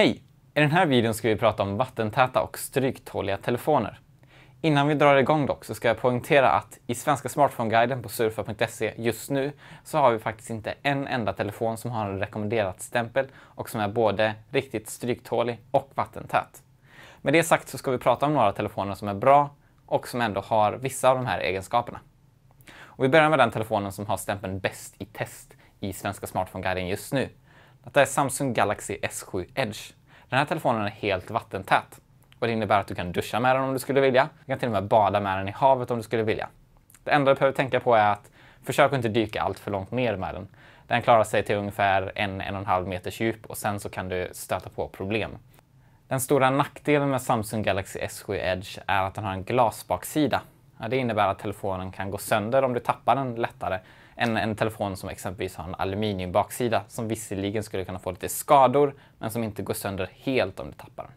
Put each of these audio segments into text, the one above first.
Hej! I den här videon ska vi prata om vattentäta och stryktåliga telefoner. Innan vi drar igång dock så ska jag poängtera att i Svenska Smartphoneguiden på surfa.se just nu så har vi faktiskt inte en enda telefon som har en rekommenderad stämpel och som är både riktigt stryktålig och vattentät. Med det sagt så ska vi prata om några telefoner som är bra och som ändå har vissa av de här egenskaperna. Och vi börjar med den telefonen som har stämpeln Bäst i test i Svenska Smartphoneguiden just nu. Detta är Samsung Galaxy S7 Edge. Den här telefonen är helt vattentät och det innebär att du kan duscha med den om du skulle vilja. Du kan till och med bada med den i havet om du skulle vilja. Det enda du behöver tänka på är att försök inte dyka allt för långt ner med den. Den klarar sig till ungefär en, en och en halv meters djup och sen så kan du stöta på problem. Den stora nackdelen med Samsung Galaxy S7 Edge är att den har en glasbaksida det innebär att telefonen kan gå sönder om du tappar den lättare än en telefon som exempelvis har en aluminiumbaksida som visserligen skulle kunna få lite skador men som inte går sönder helt om du tappar den.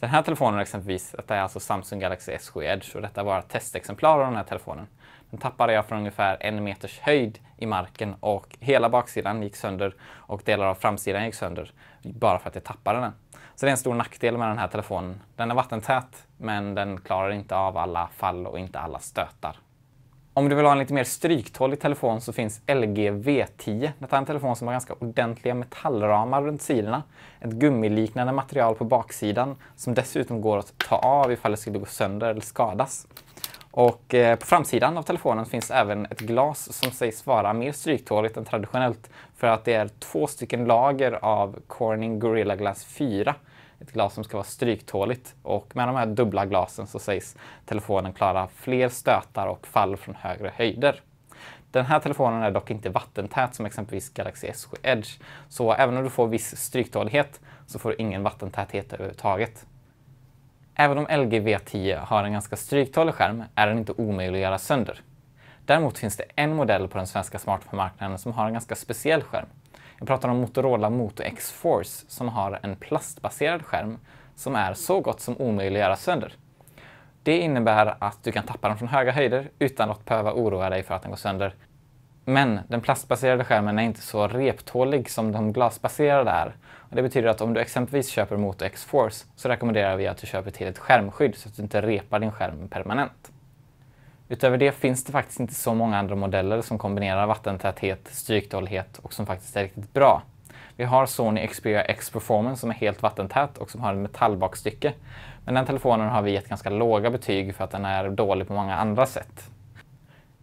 Den här telefonen exempelvis, detta är alltså Samsung Galaxy S7 Edge och detta var ett testexemplar av den här telefonen. Den tappade jag från ungefär en meters höjd i marken och hela baksidan gick sönder och delar av framsidan gick sönder bara för att jag tappade den. Så det är en stor nackdel med den här telefonen. Den är vattentät men den klarar inte av alla fall och inte alla stötar. Om du vill ha en lite mer stryktålig telefon så finns LG V10. Detta är en telefon som har ganska ordentliga metallramar runt sidorna. Ett gummiliknande material på baksidan som dessutom går att ta av ifall det skulle gå sönder eller skadas. Och eh, på framsidan av telefonen finns även ett glas som sägs vara mer stryktåligt än traditionellt för att det är två stycken lager av Corning Gorilla Glass 4. Ett glas som ska vara stryktåligt och med de här dubbla glasen så sägs telefonen klara fler stötar och fall från högre höjder. Den här telefonen är dock inte vattentät som exempelvis Galaxy S7 Edge, så även om du får viss stryktålighet så får du ingen vattentäthet överhuvudtaget. Även om LG V10 har en ganska stryktålig skärm är den inte omöjlig att göra sönder. Däremot finns det en modell på den svenska smartphone-marknaden som har en ganska speciell skärm. Jag pratar om Motorola Moto X Force som har en plastbaserad skärm som är så gott som omöjlig att göra sönder. Det innebär att du kan tappa den från höga höjder utan att behöva oroa dig för att den går sönder men den plastbaserade skärmen är inte så reptålig som de glasbaserade är. Och det betyder att om du exempelvis köper Moto X-Force så rekommenderar vi att du köper till ett skärmskydd så att du inte repar din skärm permanent. Utöver det finns det faktiskt inte så många andra modeller som kombinerar vattentäthet, styrktålighet och som faktiskt är riktigt bra. Vi har Sony Xperia X Performance som är helt vattentät och som har ett metallbakstycke. Men den telefonen har vi gett ganska låga betyg för att den är dålig på många andra sätt.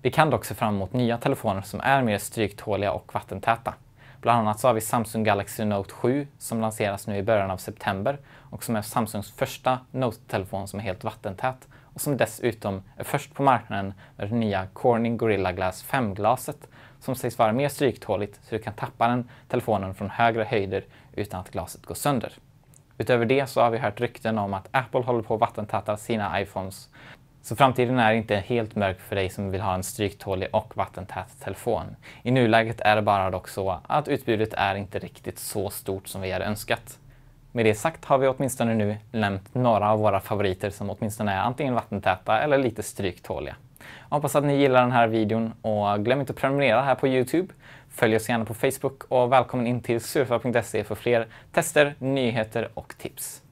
Vi kan dock se fram emot nya telefoner som är mer stryktåliga och vattentäta. Bland annat så har vi Samsung Galaxy Note 7 som lanseras nu i början av september och som är Samsungs första Note-telefon som är helt vattentät och som dessutom är först på marknaden med det nya Corning Gorilla Glass 5-glaset som sägs vara mer stryktåligt så du kan tappa den telefonen från högre höjder utan att glaset går sönder. Utöver det så har vi hört rykten om att Apple håller på att vattentäta sina iPhones så framtiden är inte helt mörk för dig som vill ha en stryktålig och vattentät telefon. I nuläget är det bara dock så att utbudet är inte riktigt så stort som vi hade önskat. Med det sagt har vi åtminstone nu nämnt några av våra favoriter som åtminstone är antingen vattentäta eller lite stryktåliga. Jag hoppas att ni gillar den här videon och glöm inte att prenumerera här på Youtube. Följ oss gärna på Facebook och välkommen in till surfa.se för fler tester, nyheter och tips.